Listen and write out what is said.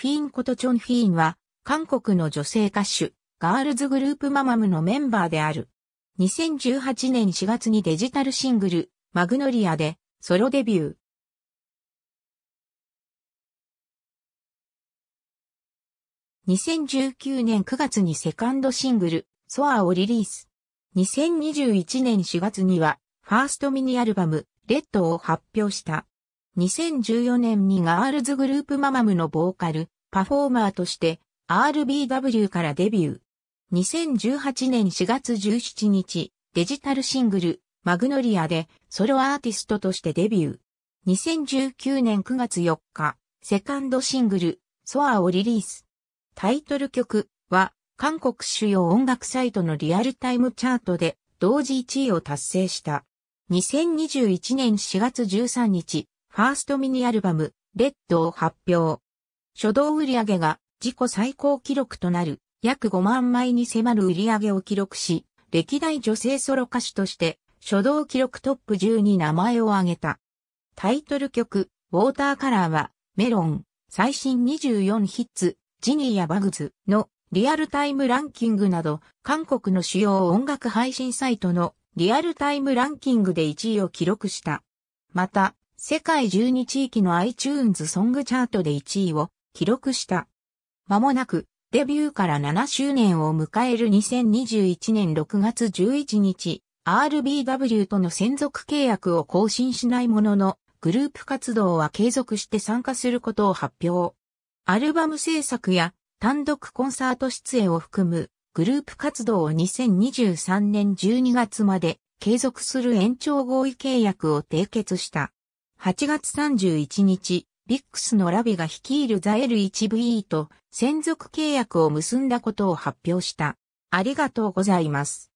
フィーンことチョン・フィーンは、韓国の女性歌手、ガールズグループママムのメンバーである。2018年4月にデジタルシングル、マグノリアで、ソロデビュー。2019年9月にセカンドシングル、ソアをリリース。2021年4月には、ファーストミニアルバム、レッドを発表した。2014年にガールズグループママムのボーカル、パフォーマーとして RBW からデビュー。2018年4月17日、デジタルシングル、マグノリアでソロアーティストとしてデビュー。2019年9月4日、セカンドシングル、ソアをリリース。タイトル曲は、韓国主要音楽サイトのリアルタイムチャートで同時1位を達成した。2021年4月13日、ファーストミニアルバム、レッドを発表。初動売上が自己最高記録となる約5万枚に迫る売上を記録し、歴代女性ソロ歌手として初動記録トップ10に名前を挙げた。タイトル曲、ウォーターカラーは、メロン、最新24ヒッツ、ジニーやバグズのリアルタイムランキングなど、韓国の主要音楽配信サイトのリアルタイムランキングで1位を記録した。また、世界12地域の iTunes ソングチャートで1位を記録した。間もなく、デビューから7周年を迎える2021年6月11日、RBW との専属契約を更新しないものの、グループ活動は継続して参加することを発表。アルバム制作や単独コンサート出演を含むグループ活動を2023年12月まで継続する延長合意契約を締結した。8月31日、ビックスのラビが率いるザエル1 v e と専属契約を結んだことを発表した。ありがとうございます。